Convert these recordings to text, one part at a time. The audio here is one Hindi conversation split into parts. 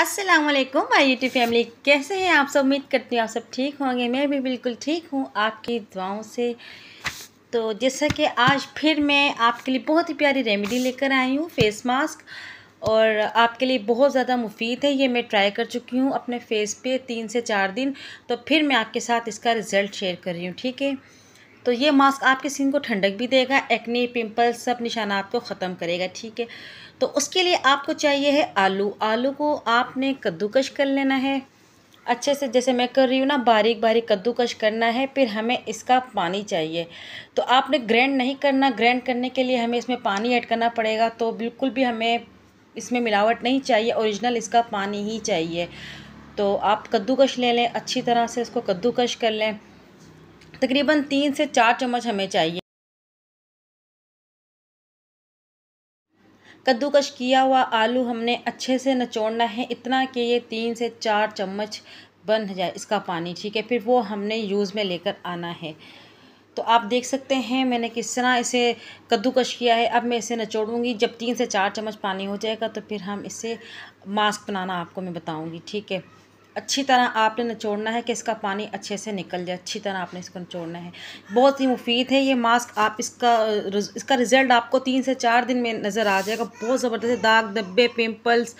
अस्सलाम वालेकुम माय यूट्यूब फैमिली कैसे हैं आप सब उम्मीद करती हूँ आप सब ठीक होंगे मैं भी बिल्कुल ठीक हूँ आपकी दुआओं से तो जैसा कि आज फिर मैं आपके लिए बहुत ही प्यारी रेमेडी लेकर आई हूँ फेस मास्क और आपके लिए बहुत ज़्यादा मुफीद है ये मैं ट्राई कर चुकी हूँ अपने फेस पे तीन से चार दिन तो फिर मैं आपके साथ इसका रिज़ल्ट शेयर कर रही हूँ ठीक है तो ये मास्क आपके स्किन को ठंडक भी देगा एक्ने पिंपल सब निशाना आपको ख़त्म करेगा ठीक है तो उसके लिए आपको चाहिए है आलू आलू को आपने कद्दूकश कर लेना है अच्छे से जैसे मैं कर रही हूँ ना बारीक बारीक कद्दूकश करना है फिर हमें इसका पानी चाहिए तो आपने ग्रैंड नहीं करना ग्रैंड करने के लिए हमें इसमें पानी ऐड करना पड़ेगा तो बिल्कुल भी हमें इसमें मिलावट नहीं चाहिए ओरिजिनल इसका पानी ही चाहिए तो आप कद्दूकश ले लें अच्छी तरह से इसको कद्दूकश कर लें तकरीबन तीन से चार चम्मच हमें चाहिए कद्दूकश किया हुआ आलू हमने अच्छे से नचोड़ना है इतना कि ये तीन से चार चम्मच बन जाए इसका पानी ठीक है फिर वो हमने यूज़ में लेकर आना है तो आप देख सकते हैं मैंने किस तरह इसे कद्दूकश किया है अब मैं इसे नचोड़ूंगी जब तीन से चार चम्मच पानी हो जाएगा तो फिर हम इसे मास्क बनाना आपको मैं बताऊंगी ठीक है अच्छी तरह आपने निचोड़ना है कि इसका पानी अच्छे से निकल जाए अच्छी तरह आपने इसको निचोड़ना है बहुत ही मुफीद है ये मास्क आप इसका इसका रिज़ल्ट आपको तीन से चार दिन में नज़र आ जाएगा बहुत ज़बरदस्त दाग धब्बे पिंपल्स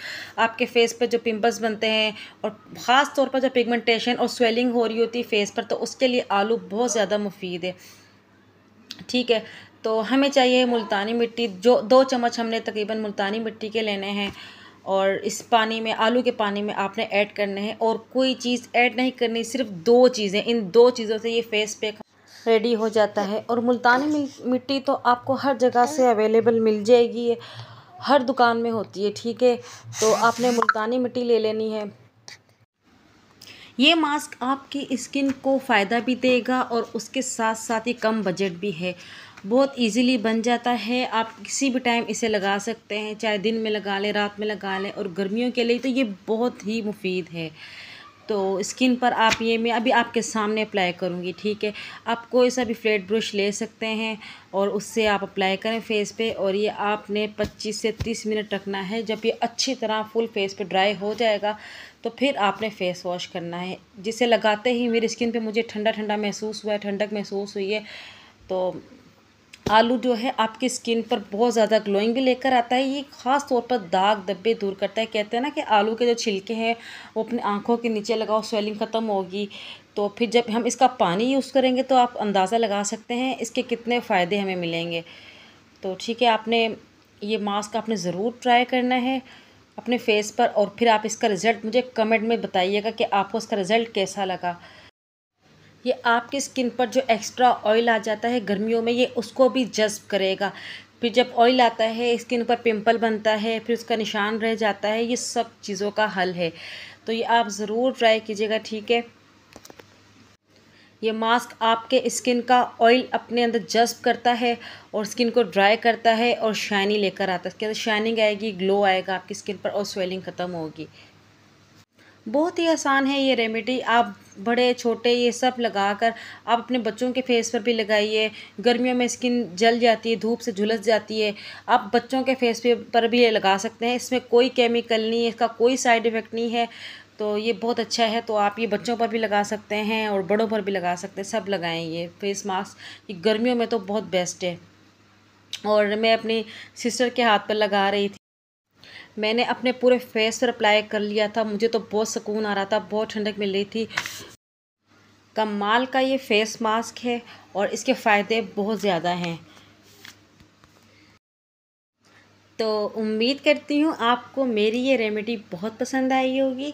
आपके फेस पर जो पिंपल्स बनते हैं और ख़ास तौर पर जो पिगमेंटेशन और स्वेलिंग हो रही होती है फेस पर तो उसके लिए आलू बहुत ज़्यादा मुफीद है ठीक है तो हमें चाहिए मुल्तानी मिट्टी जो दो चम्मच हमने तकरीबन मुल्तानी मिट्टी के लेने हैं और इस पानी में आलू के पानी में आपने ऐड करने हैं और कोई चीज़ ऐड नहीं करनी सिर्फ दो चीज़ें इन दो चीज़ों से ये फेस पैक रेडी हो जाता है और मुल्तानी मिट्टी तो आपको हर जगह से अवेलेबल मिल जाएगी हर दुकान में होती है ठीक है तो आपने मुल्तानी मिट्टी ले लेनी है ये मास्क आपकी स्किन को फ़ायदा भी देगा और उसके साथ साथ ही कम बजट भी है बहुत इजीली बन जाता है आप किसी भी टाइम इसे लगा सकते हैं चाहे दिन में लगा लें रात में लगा लें और गर्मियों के लिए तो ये बहुत ही मुफीद है तो स्किन पर आप ये मैं अभी आपके सामने अप्लाई करूँगी ठीक है आप कोई सा भी फ्लैट ब्रश ले सकते हैं और उससे आप अप्लाई करें फेस पे और ये आपने 25 से 30 मिनट रखना है जब ये अच्छी तरह फुल फेस पे ड्राई हो जाएगा तो फिर आपने फेस वॉश करना है जिसे लगाते ही मेरी स्किन पे मुझे ठंडा ठंडा महसूस हुआ है ठंडक महसूस हुई है तो आलू जो है आपकी स्किन पर बहुत ज़्यादा ग्लोइंग भी लेकर आता है ये ख़ास तौर पर दाग धब्बे दूर करता है कहते हैं ना कि आलू के जो छिलके हैं वो अपनी आँखों के नीचे लगाओ स्वेलिंग ख़त्म होगी तो फिर जब हम इसका पानी यूज़ करेंगे तो आप अंदाज़ा लगा सकते हैं इसके कितने फ़ायदे हमें मिलेंगे तो ठीक है आपने ये मास्क आपने ज़रूर ट्राई करना है अपने फेस पर और फिर आप इसका रिज़ल्ट मुझे कमेंट में बताइएगा कि आपको इसका रिज़ल्ट कैसा लगा ये आपकी स्किन पर जो एक्स्ट्रा ऑयल आ जाता है गर्मियों में ये उसको भी जज्ब करेगा फिर जब ऑयल आता है स्किन पर पिंपल बनता है फिर उसका निशान रह जाता है ये सब चीज़ों का हल है तो ये आप ज़रूर ट्राई कीजिएगा ठीक है ये मास्क आपके स्किन का ऑयल अपने अंदर जज्ब करता है और स्किन को ड्राई करता है और शाइनी लेकर आता है इसके अंदर शाइनिंग आएगी ग्लो आएगा आपकी स्किन पर और स्वेलिंग ख़त्म होगी बहुत ही आसान है ये रेमेडी आप बड़े छोटे ये सब लगा कर आप अपने बच्चों के फेस पर भी लगाइए गर्मियों में स्किन जल जाती है धूप से झुलस जाती है आप बच्चों के फेस पर भी ये लगा सकते हैं इसमें कोई केमिकल नहीं है इसका कोई साइड इफ़ेक्ट नहीं है तो ये बहुत अच्छा है तो आप ये बच्चों पर भी लगा सकते हैं और बड़ों पर भी लगा सकते हैं सब लगाएँ ये फेस मास्क ये गर्मियों में तो बहुत बेस्ट है और मैं अपनी सिस्टर के हाथ पर लगा रही थी मैंने अपने पूरे फेस पर अप्लाई कर लिया था मुझे तो बहुत सुकून आ रहा था बहुत ठंडक मिल रही थी कमाल का ये फेस मास्क है और इसके फ़ायदे बहुत ज़्यादा हैं तो उम्मीद करती हूँ आपको मेरी ये रेमेडी बहुत पसंद आई होगी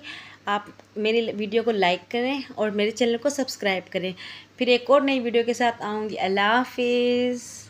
आप मेरी वीडियो को लाइक करें और मेरे चैनल को सब्सक्राइब करें फिर एक और नई वीडियो के साथ आऊँगी अल्लाह हाफिज़